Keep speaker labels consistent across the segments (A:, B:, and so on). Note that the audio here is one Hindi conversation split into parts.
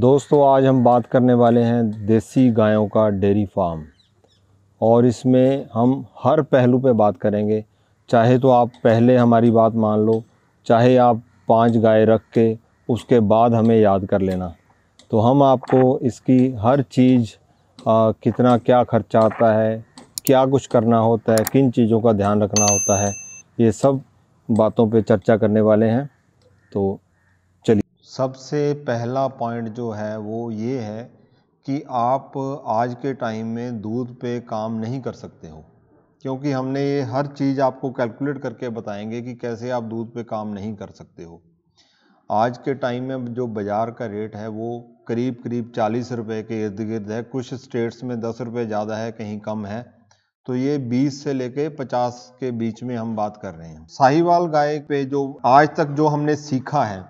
A: दोस्तों आज हम बात करने वाले हैं देसी गायों का डेयरी फार्म और इसमें हम हर पहलू पे बात करेंगे चाहे तो आप पहले हमारी बात मान लो चाहे आप पांच गाय रख के उसके बाद हमें याद कर लेना तो हम आपको इसकी हर चीज़ कितना क्या खर्चा आता है क्या कुछ करना होता है किन चीज़ों का ध्यान रखना होता है ये सब बातों पे चर्चा करने वाले हैं तो सबसे पहला पॉइंट जो है वो ये है कि आप आज के टाइम में दूध पे काम नहीं कर सकते हो क्योंकि हमने ये हर चीज़ आपको कैलकुलेट करके बताएंगे कि कैसे आप दूध पे काम नहीं कर सकते हो आज के टाइम में जो बाज़ार का रेट है वो करीब करीब चालीस रुपए के इर्द गिर्द है कुछ स्टेट्स में दस रुपये ज़्यादा है कहीं कम है तो ये 20 से लेके 50 के बीच में हम बात कर रहे हैं साहिवाल गाय पे जो आज तक जो हमने सीखा है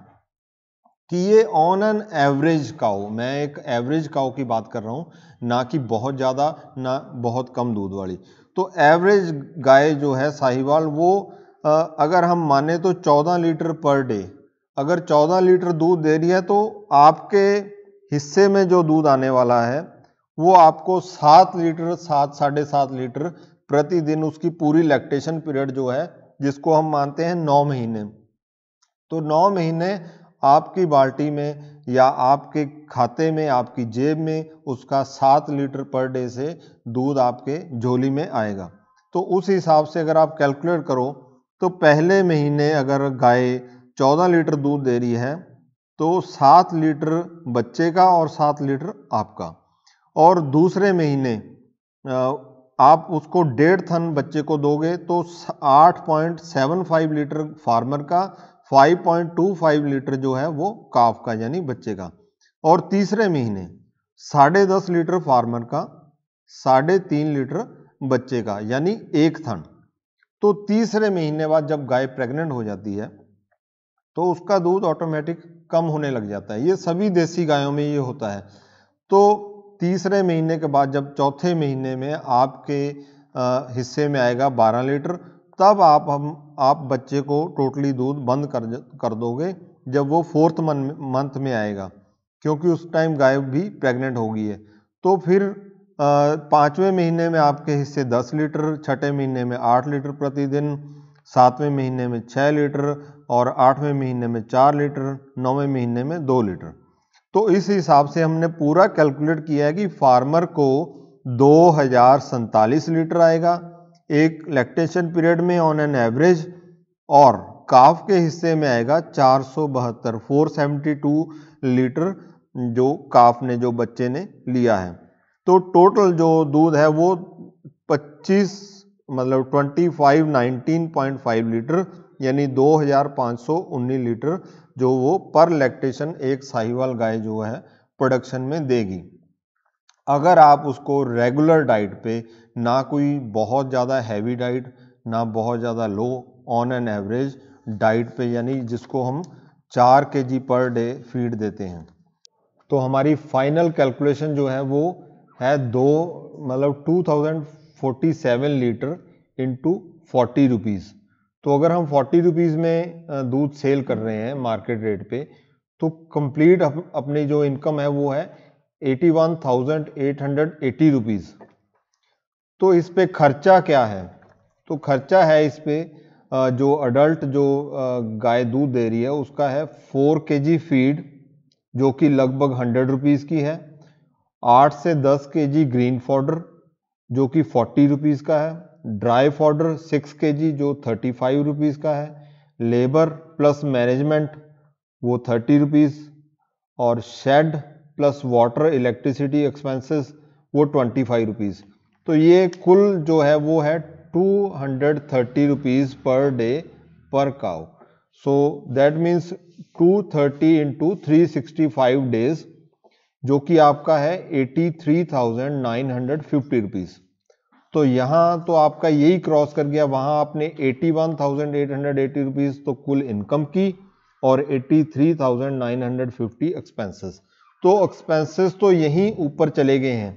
A: कि ये ऑन एन एवरेज काउ मैं एक एवरेज काउ की बात कर रहा हूँ ना कि बहुत ज़्यादा ना बहुत कम दूध वाली तो एवरेज गाय जो है साहिवाल वो आ, अगर हम माने तो 14 लीटर पर डे अगर 14 लीटर दूध दे रही है तो आपके हिस्से में जो दूध आने वाला है वो आपको सात लीटर सात साढ़े सात लीटर प्रतिदिन उसकी पूरी लैक्टेशन पीरियड जो है जिसको हम मानते हैं नौ महीने तो नौ महीने आपकी बाल्टी में या आपके खाते में आपकी जेब में उसका सात लीटर पर डे से दूध आपके झोली में आएगा तो उस हिसाब से अगर आप कैलकुलेट करो तो पहले महीने अगर गाय चौदह लीटर दूध दे रही है तो सात लीटर बच्चे का और सात लीटर आपका और दूसरे महीने आप उसको डेढ़ थन बच्चे को दोगे तो आठ point seven five litre farmer का 5.25 लीटर जो है वो काफ का यानी बच्चे का और तीसरे महीने साढ़े दस लीटर फार्मर का साढ़े तीन लीटर बच्चे का यानी एक थन तो तीसरे महीने बाद जब गाय प्रेग्नेंट हो जाती है तो उसका दूध ऑटोमेटिक कम होने लग जाता है ये सभी देसी गायों में ये होता है तो तीसरे महीने के बाद जब चौथे महीने में आपके हिस्से में आएगा 12 लीटर तब आप हम आप बच्चे को टोटली दूध बंद कर कर दोगे जब वो फोर्थ मंथ में आएगा क्योंकि उस टाइम गाय भी प्रेग्नेंट होगी है तो फिर पाँचवें महीने में आपके हिस्से दस लीटर छठे महीने में आठ लीटर प्रतिदिन सातवें महीने में छः लीटर और आठवें महीने में चार लीटर नौवें महीने में दो लीटर तो इस हिसाब से हमने पूरा कैलकुलेट किया है कि फार्मर को दो लीटर आएगा एक लैक्टेशन पीरियड में ऑन एन एवरेज और काफ के हिस्से में आएगा चार सौ बहत्तर फोर सेवेंटी टू लीटर जो काफ ने जो बच्चे ने लिया है तो टोटल जो दूध है वो पच्चीस मतलब twenty five nineteen point five litre यानी दो हजार पाँच सौ उन्नीस लीटर जो वो पर लैक्टेशन एक साहिवाल गाय जो है प्रोडक्शन में देगी अगर आप उसको रेगुलर डाइट पे ना कोई बहुत ज़्यादा हैवी डाइट ना बहुत ज़्यादा low on an average diet पे यानी जिसको हम चार के जी पर डे फीड देते हैं तो हमारी फाइनल कैलकुलेशन जो है वो है दो मतलब two thousand seven litre into forty rupees तो अगर हम फोर्टी रुपीज़ में दूध सेल कर रहे हैं मार्केट रेट पे तो कंप्लीट अप, अपनी जो इनकम है वो है eighty one thousand eight hundred rupees तो इस पर खर्चा क्या है तो खर्चा है इस पर जो अडल्ट जो गाय दूध दे रही है उसका है फोर के जी फीड जो कि लगभग हंड्रेड रुपीज़ की है आठ से दस के जी ग्रीन फॉर्डर जो कि फोर्टी रुपीज़ का है ड्राई फॉर्डर सिक्स के जी जो थर्टी फाइव रुपीज़ का है लेबर प्लस मैनेजमेंट वो थर्टी रुपीज़ और shed plus water electricity expenses वो ट्वेंटी फाइव रुपीज़ तो ये कुल जो है वो है two hundred thirty rupees per day per cow so that means two thirty into three sixty five days जो कि आपका है eighty three thousand nine hundred fifty rupees तो यहाँ तो आपका यही क्रॉस कर गया वहाँ आपने eighty one thousand eight hundred eighty rupees तो कुल इनकम की और eighty three thousand nine hundred fifty expenses तो एक्सपेंसेस तो यहीं ऊपर चले गए हैं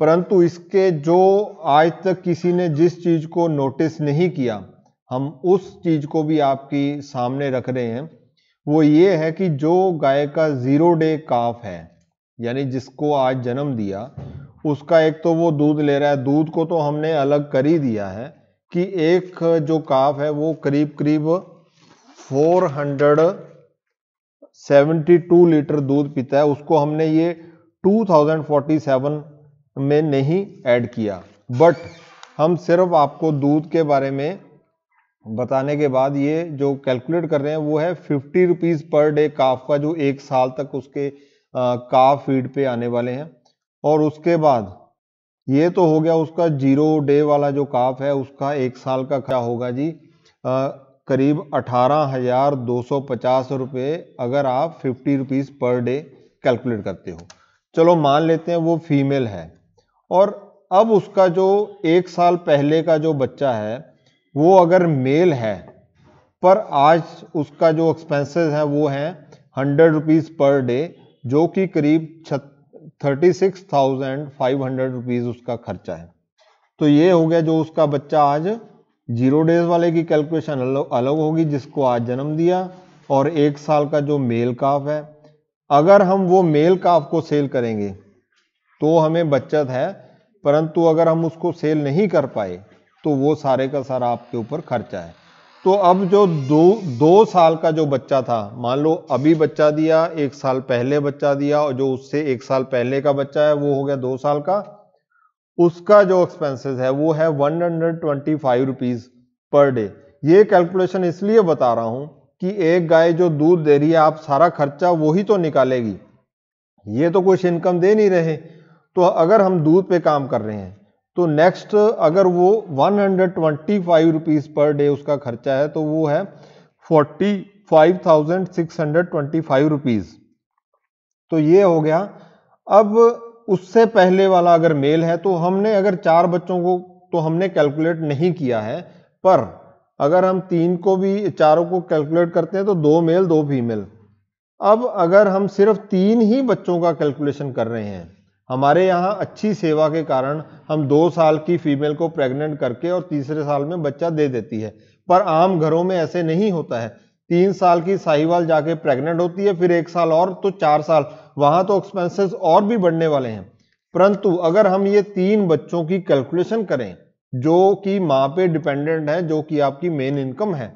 A: परंतु इसके जो आज तक किसी ने जिस चीज़ को नोटिस नहीं किया हम उस चीज़ को भी आपकी सामने रख रहे हैं वो ये है कि जो गाय का ज़ीरो डे काफ है यानी जिसको आज जन्म दिया उसका एक तो वो दूध ले रहा है दूध को तो हमने अलग कर ही दिया है कि एक जो काफ है वो करीब करीब 400 72 लीटर दूध पीता है उसको हमने ये 2047 में नहीं ऐड किया बट हम सिर्फ आपको दूध के बारे में बताने के बाद ये जो कैलकुलेट कर रहे हैं वो है fifty rupees per day calf का जो एक साल तक उसके काफ फीड पे आने वाले हैं और उसके बाद ये तो हो गया उसका जीरो डे वाला जो काफ है उसका एक साल का क्या होगा जी करीब अठारह हज़ार दो सौ पचास रुपये अगर आप fifty rupees per day calculate करते हो चलो मान लेते हैं वो फीमेल है और अब उसका जो एक साल पहले का जो बच्चा है वो अगर मेल है पर आज उसका जो एक्सपेंसेस है वो हैं हंड्रेड रुपीज़ पर डे जो कि करीब thirty six thousand five hundred rupees उसका खर्चा है तो ये हो गया जो उसका बच्चा आज जीरो डेज वाले की कैलकुलेशन अलग अलग होगी जिसको आज जन्म दिया और एक साल का जो मेल काफ है अगर हम वो मेल काफ को सेल करेंगे तो हमें बचत है परंतु अगर हम उसको सेल नहीं कर पाए तो वो सारे का सारा आपके ऊपर खर्चा है तो अब जो दो दो साल का जो बच्चा था मान लो अभी बच्चा दिया एक साल पहले बच्चा दिया और जो उससे एक साल पहले का बच्चा है वो हो गया दो साल का उसका जो एक्सपेंसेस है वो है one hundred twenty five rupees per day ये कैलकुलेशन इसलिए बता रहा हूं कि एक गाय जो दूध दे रही है आप सारा खर्चा वही तो निकालेगी ये तो कुछ इनकम दे नहीं रहे तो अगर हम दूध पे काम कर रहे हैं तो नेक्स्ट अगर वो one hundred twenty five rupees per day उसका खर्चा है तो वो है forty five thousand six hundred twenty five rupees तो ये हो गया अब उससे पहले वाला अगर मेल है तो हमने अगर चार बच्चों को तो हमने कैलकुलेट नहीं किया है पर अगर हम तीन को भी चारों को कैलकुलेट करते हैं तो दो मेल दो फीमेल अब अगर हम सिर्फ तीन ही बच्चों का कैलकुलेशन कर रहे हैं हमारे यहाँ अच्छी सेवा के कारण हम दो साल की फीमेल को प्रेग्नेंट करके और तीसरे साल में बच्चा दे देती है पर आम घरों में ऐसे नहीं होता है तीन साल की साहिवाल जाके प्रेग्नेंट होती है फिर एक साल और तो चार साल वहां तो एक्सपेंसेस और भी बढ़ने वाले हैं परंतु अगर हम ये तीन बच्चों की कैलकुलेशन करें जो कि माँ पे डिपेंडेंट है जो कि आपकी मेन इनकम है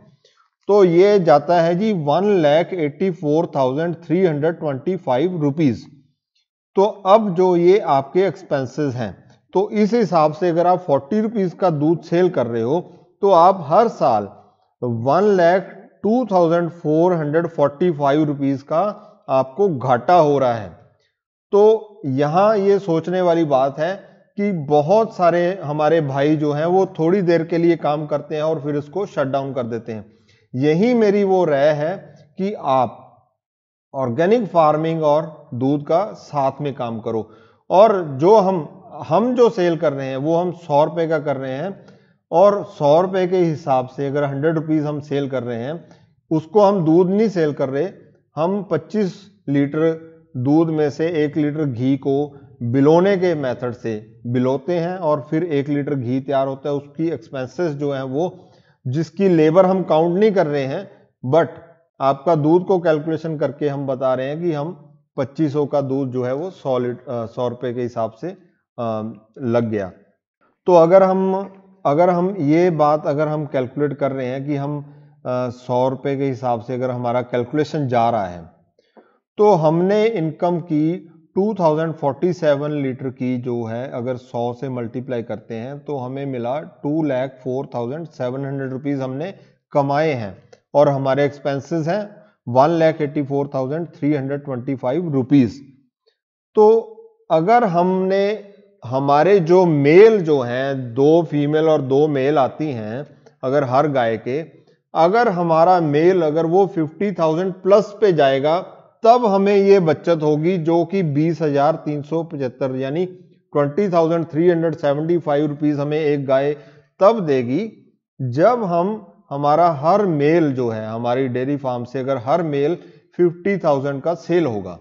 A: तो ये जाता है जी one lakh eighty four thousand three hundred twenty five rupees तो अब जो ये आपके एक्सपेंसेस हैं तो इस हिसाब से अगर आप फोर्टी रुपीज का दूध सेल कर रहे हो तो आप हर साल one lakh two thousand four hundred forty five rupees का आपको घाटा हो रहा है तो यहाँ ये सोचने वाली बात है कि बहुत सारे हमारे भाई जो हैं वो थोड़ी देर के लिए काम करते हैं और फिर उसको शट डाउन कर देते हैं यही मेरी वो राय है कि आप ऑर्गेनिक फार्मिंग और दूध का साथ में काम करो और जो हम हम जो सेल कर रहे हैं वो हम सौ रुपये का कर रहे हैं और सौ रुपये के हिसाब से अगर हंड्रेड रुपीज़ हम सेल कर रहे हैं उसको हम दूध नहीं सेल कर रहे हम 25 लीटर दूध में से एक लीटर घी को बिलोने के मेथड से बिलोते हैं और फिर एक लीटर घी तैयार होता है उसकी एक्सपेंसेस जो है वो जिसकी लेबर हम काउंट नहीं कर रहे हैं बट आपका दूध को कैलकुलेशन करके हम बता रहे हैं कि हम 2500 का दूध जो है वो सौ लीटर सौ रुपये के हिसाब से आ, लग गया तो अगर हम अगर हम ये बात अगर हम कैलकुलेट कर रहे हैं कि हम सौ रुपये के हिसाब से अगर हमारा कैलकुलेशन जा रहा है तो हमने इनकम की 2047 लीटर की जो है अगर 100 से मल्टीप्लाई करते हैं तो हमें मिला two lakh four thousand seven hundred rupees हमने कमाए हैं और हमारे एक्सपेंसेस हैं one lakh eighty four thousand three hundred twenty five rupees तो अगर हमने हमारे जो मेल जो हैं दो फीमेल और दो मेल आती हैं अगर हर गाय के अगर हमारा मेल अगर वो फिफ्टी थाउजेंड प्लस पे जाएगा तब हमें ये बचत होगी जो कि बीस हजार तीन सौ पचहत्तर यानी twenty thousand three hundred seventy five rupees हमें एक गाय तब देगी जब हम हमारा हर मेल जो है हमारी डेयरी फार्म से अगर हर मेल फिफ्टी थाउजेंड का सेल होगा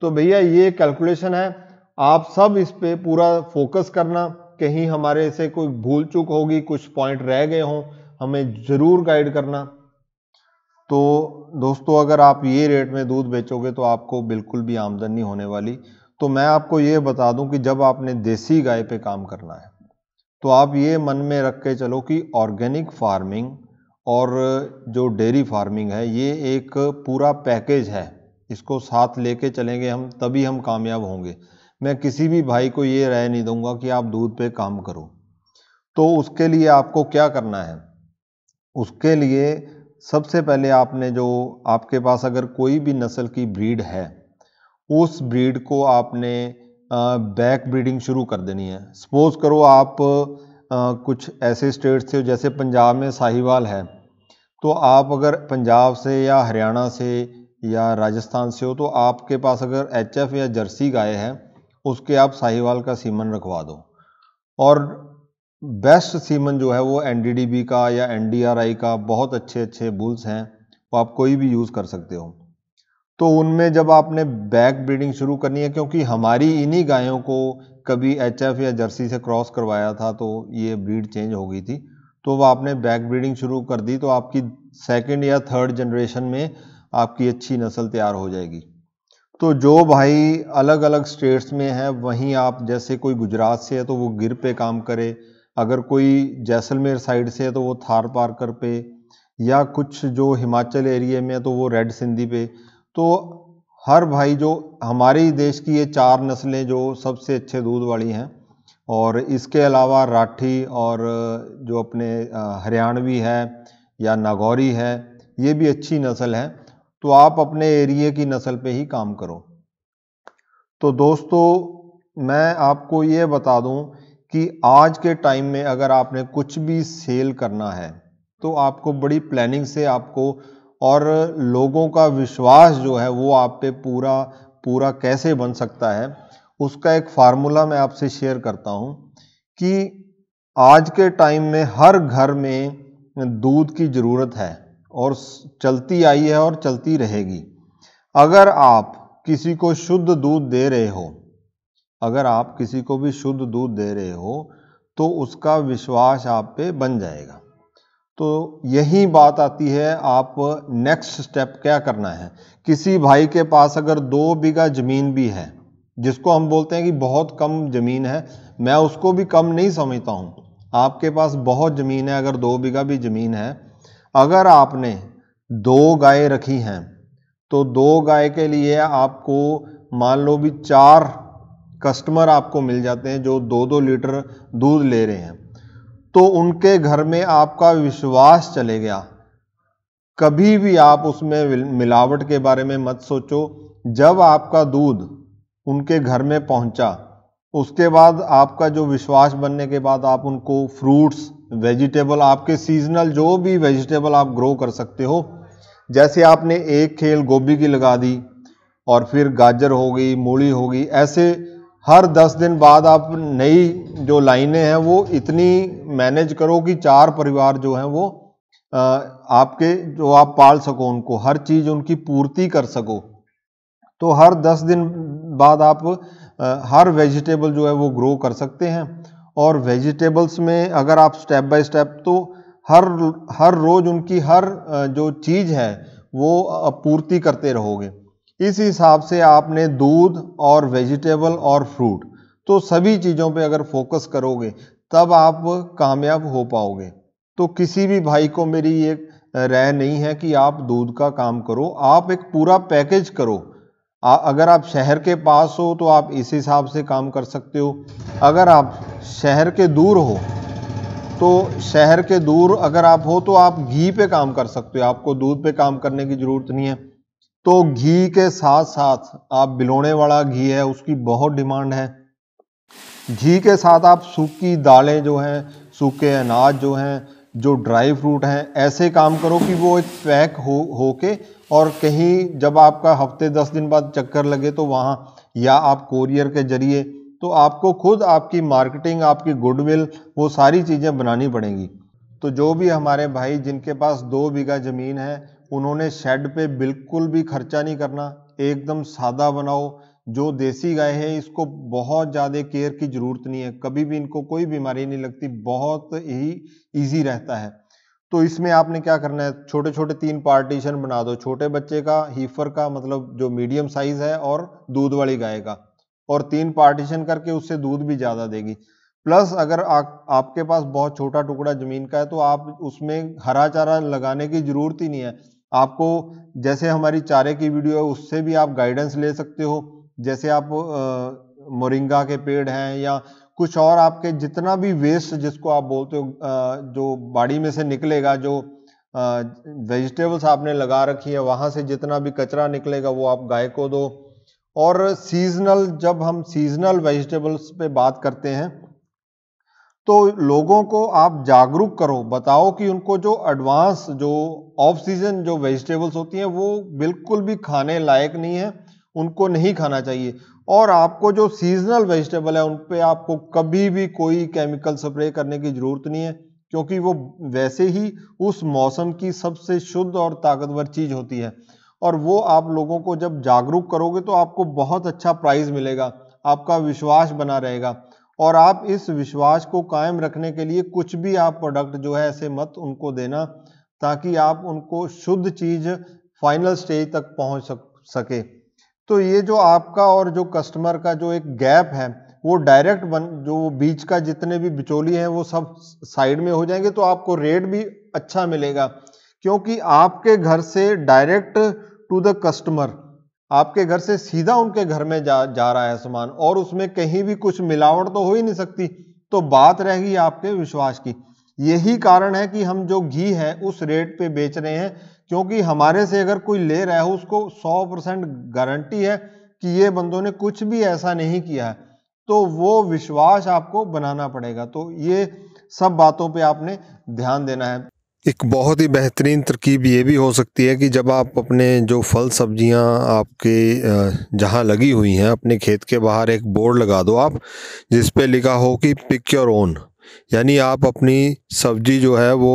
A: तो भैया ये कैलकुलेशन है आप सब इस पे पूरा फोकस करना कहीं हमारे से कोई भूल चूक होगी कुछ पॉइंट रह गए हों हमें ज़रूर गाइड करना तो दोस्तों अगर आप ये रेट में दूध बेचोगे तो आपको बिल्कुल भी आमदन नहीं होने वाली तो मैं आपको ये बता दूं कि जब आपने देसी गाय पे काम करना है तो आप ये मन में रख के चलो कि ऑर्गेनिक फार्मिंग और जो डेयरी फार्मिंग है ये एक पूरा पैकेज है इसको साथ लेके चलेंगे हम तभी हम कामयाब होंगे मैं किसी भी भाई को ये राय नहीं दूंगा कि आप दूध पे काम करो तो उसके लिए आपको क्या करना है उसके लिए सबसे पहले आपने जो आपके पास अगर कोई भी नस्ल की ब्रीड है उस ब्रीड को आपने बैक ब्रीडिंग शुरू कर देनी है सपोज़ करो आप कुछ ऐसे स्टेट से हो जैसे पंजाब में साहिवाल है तो आप अगर पंजाब से या हरियाणा से या राजस्थान से हो तो आपके पास अगर एच या जर्सी गाय है उसके आप साहिवाल का सीमन रखवा दो और बेस्ट सीमन जो है वो एन का या एन का बहुत अच्छे अच्छे बुल्स हैं वो तो आप कोई भी यूज़ कर सकते हो तो उनमें जब आपने बैक ब्रीडिंग शुरू करनी है क्योंकि हमारी इन्हीं गायों को कभी एच या जर्सी से क्रॉस करवाया था तो ये ब्रीड चेंज हो गई थी तो वह आपने बैक ब्रीडिंग शुरू कर दी तो आपकी सेकेंड या थर्ड जनरेशन में आपकी अच्छी नस्ल तैयार हो जाएगी तो जो भाई अलग अलग स्टेट्स में है वहीं आप जैसे कोई गुजरात से है तो वो गिर पे काम करे अगर कोई जैसलमेर साइड से है तो वो थार पार्कर पे या कुछ जो हिमाचल एरिया में है तो वो रेड सिंधी पे तो हर भाई जो हमारे देश की ये चार नस्लें जो सबसे अच्छे दूध वाली हैं और इसके अलावा राठी और जो अपने हरियाणवी है या नागौरी है ये भी अच्छी नस्ल है तो आप अपने एरिए की नस्ल पे ही काम करो तो दोस्तों मैं आपको ये बता दूं कि आज के टाइम में अगर आपने कुछ भी सेल करना है तो आपको बड़ी प्लानिंग से आपको और लोगों का विश्वास जो है वो आप पे पूरा पूरा कैसे बन सकता है उसका एक फार्मूला मैं आपसे शेयर करता हूँ कि आज के टाइम में हर घर में दूध की ज़रूरत है और चलती आई है और चलती रहेगी अगर आप किसी को शुद्ध दूध दे रहे हो अगर आप किसी को भी शुद्ध दूध दे रहे हो तो उसका विश्वास आप पे बन जाएगा तो यही बात आती है आप नेक्स्ट स्टेप क्या करना है किसी भाई के पास अगर दो बीघा ज़मीन भी है जिसको हम बोलते हैं कि बहुत कम ज़मीन है मैं उसको भी कम नहीं समझता हूँ आपके पास बहुत ज़मीन है अगर दो बीघा भी ज़मीन है अगर आपने दो गाय रखी हैं तो दो गाय के लिए आपको मान लो भी चार कस्टमर आपको मिल जाते हैं जो दो दो लीटर दूध ले रहे हैं तो उनके घर में आपका विश्वास चले गया कभी भी आप उसमें मिलावट के बारे में मत सोचो जब आपका दूध उनके घर में पहुंचा उसके बाद आपका जो विश्वास बनने के बाद आप उनको फ्रूट्स वेजिटेबल आपके सीजनल जो भी वेजिटेबल आप ग्रो कर सकते हो जैसे आपने एक खेल गोभी की लगा दी और फिर गाजर हो गई मूली हो गई ऐसे हर दस दिन बाद आप नई जो लाइनें हैं वो इतनी मैनेज करो कि चार परिवार जो हैं वो आपके जो आप पाल सको उनको हर चीज़ उनकी पूर्ति कर सको तो हर दस दिन बाद आप हर वेजिटेबल जो है वो ग्रो कर सकते हैं और वेजिटेबल्स में अगर आप स्टेप बाय स्टेप तो हर हर रोज़ उनकी हर जो चीज़ है वो पूर्ति करते रहोगे इस हिसाब से आपने दूध और वेजिटेबल और फ्रूट तो सभी चीज़ों पे अगर फोकस करोगे तब आप कामयाब हो पाओगे तो किसी भी भाई को मेरी ये राय नहीं है कि आप दूध का काम करो आप एक पूरा पैकेज करो आ, अगर आप शहर के पास हो तो आप इस हिसाब से काम कर सकते हो अगर आप शहर के दूर हो तो शहर के दूर अगर आप हो तो आप घी पे काम कर सकते हो आपको दूध पे काम करने की ज़रूरत नहीं है तो घी के साथ साथ आप बिलोने वाला घी है उसकी बहुत डिमांड है घी के साथ आप सूखी दालें जो हैं सूखे अनाज जो हैं जो ड्राई फ्रूट हैं ऐसे काम करो कि वो एक पैक हो हो के और कहीं जब आपका हफ्ते दस दिन बाद चक्कर लगे तो वहाँ या आप कोरियर के जरिए तो आपको खुद आपकी मार्केटिंग आपकी गुडविल वो सारी चीज़ें बनानी पड़ेंगी तो जो भी हमारे भाई जिनके पास दो बीघा ज़मीन है उन्होंने शेड पे बिल्कुल भी खर्चा नहीं करना एकदम सादा बनाओ जो देसी गाय है इसको बहुत ज़्यादा केयर की ज़रूरत नहीं है कभी भी इनको कोई बीमारी नहीं लगती बहुत ही ईजी रहता है तो इसमें आपने क्या करना है छोटे छोटे तीन पार्टीशन बना दो छोटे बच्चे का हीफर का मतलब जो मीडियम साइज है और दूध वाली गाय का और तीन पार्टीशन करके उससे दूध भी ज़्यादा देगी प्लस अगर आ, आपके पास बहुत छोटा टुकड़ा ज़मीन का है तो आप उसमें हरा चारा लगाने की ज़रूरत ही नहीं है आपको जैसे हमारी चारे की वीडियो है उससे भी आप गाइडेंस ले सकते हो जैसे आप मोरिंगा के पेड़ हैं या कुछ और आपके जितना भी वेस्ट जिसको आप बोलते हो जो बाड़ी में से निकलेगा जो वेजिटेबल्स आपने लगा रखी है वहाँ से जितना भी कचरा निकलेगा वो आप गाय को दो और सीजनल जब हम सीजनल वेजिटेबल्स पे बात करते हैं तो लोगों को आप जागरूक करो बताओ कि उनको जो एडवांस जो ऑफ सीजन जो वेजिटेबल्स होती हैं वो बिल्कुल भी खाने लायक नहीं है उनको नहीं खाना चाहिए और आपको जो सीजनल वेजिटेबल है उन पर आपको कभी भी कोई केमिकल स्प्रे करने की ज़रूरत नहीं है क्योंकि वो वैसे ही उस मौसम की सबसे शुद्ध और ताकतवर चीज़ होती है और वो आप लोगों को जब जागरूक करोगे तो आपको बहुत अच्छा प्राइज़ मिलेगा आपका विश्वास बना रहेगा और आप इस विश्वास को कायम रखने के लिए कुछ भी आप प्रोडक्ट जो है ऐसे मत उनको देना ताकि आप उनको शुद्ध चीज़ फाइनल स्टेज तक पहुंच सक सके तो ये जो आपका और जो कस्टमर का जो एक गैप है वो डायरेक्ट बन जो बीच का जितने भी बिचौली हैं वो सब साइड में हो जाएंगे तो आपको रेट भी अच्छा मिलेगा क्योंकि आपके घर से डायरेक्ट टू द कस्टमर आपके घर से सीधा उनके घर में जा जा रहा है सामान और उसमें कहीं भी कुछ मिलावट तो हो ही नहीं सकती तो बात रहेगी आपके विश्वास की यही कारण है कि हम जो घी है उस रेट पे बेच रहे हैं क्योंकि हमारे से अगर कोई ले रहा है उसको 100 परसेंट गारंटी है कि ये बंदों ने कुछ भी ऐसा नहीं किया है तो वो विश्वास आपको बनाना पड़ेगा तो ये सब बातों पे आपने ध्यान देना है एक बहुत ही बेहतरीन तरकीब ये भी हो सकती है कि जब आप अपने जो फल सब्जियां आपके जहां लगी हुई हैं अपने खेत के बाहर एक बोर्ड लगा दो आप जिस पे लिखा हो कि पिक योर ओन यानी आप अपनी सब्जी जो है वो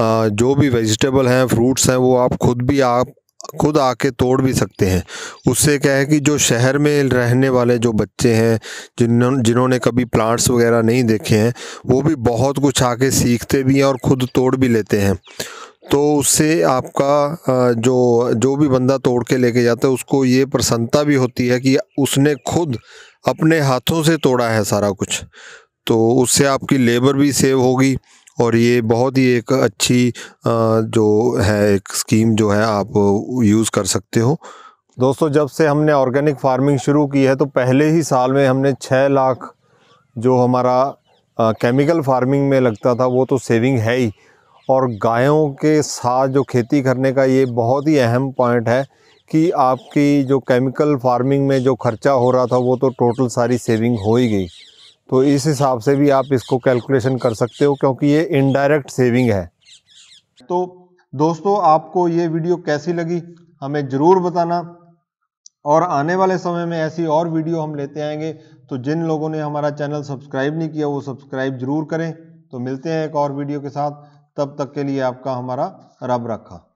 A: जो भी वेजिटेबल हैं फ्रूट्स हैं वो आप खुद भी आप खुद आके तोड़ भी सकते हैं उससे क्या है कि जो शहर में रहने वाले जो बच्चे हैं जिन्होंने जिन्होंने कभी प्लांट्स वगैरह नहीं देखे हैं वो भी बहुत कुछ आके सीखते भी हैं और खुद तोड़ भी लेते हैं तो उससे आपका जो जो भी बंदा तोड़ के लेके जाता है उसको ये प्रसन्नता भी होती है कि उसने खुद अपने हाथों से तोड़ा है सारा कुछ तो उससे आपकी लेबर भी सेव होगी और ये बहुत ही एक अच्छी जो है एक स्कीम जो है आप यूज़ कर सकते हो दोस्तों जब से हमने ऑर्गेनिक फार्मिंग शुरू की है तो पहले ही साल में हमने छः लाख जो हमारा केमिकल फार्मिंग में लगता था वो तो सेविंग है ही और गायों के साथ जो खेती करने का ये बहुत ही अहम पॉइंट है कि आपकी जो केमिकल फार्मिंग में जो खर्चा हो रहा था वो तो टोटल सारी सेविंग हो ही गई तो इस हिसाब से भी आप इसको कैलकुलेशन कर सकते हो क्योंकि ये इनडायरेक्ट सेविंग है तो दोस्तों आपको ये वीडियो कैसी लगी हमें ज़रूर बताना और आने वाले समय में ऐसी और वीडियो हम लेते आएंगे तो जिन लोगों ने हमारा चैनल सब्सक्राइब नहीं किया वो सब्सक्राइब ज़रूर करें तो मिलते हैं एक और वीडियो के साथ तब तक के लिए आपका हमारा रब रखा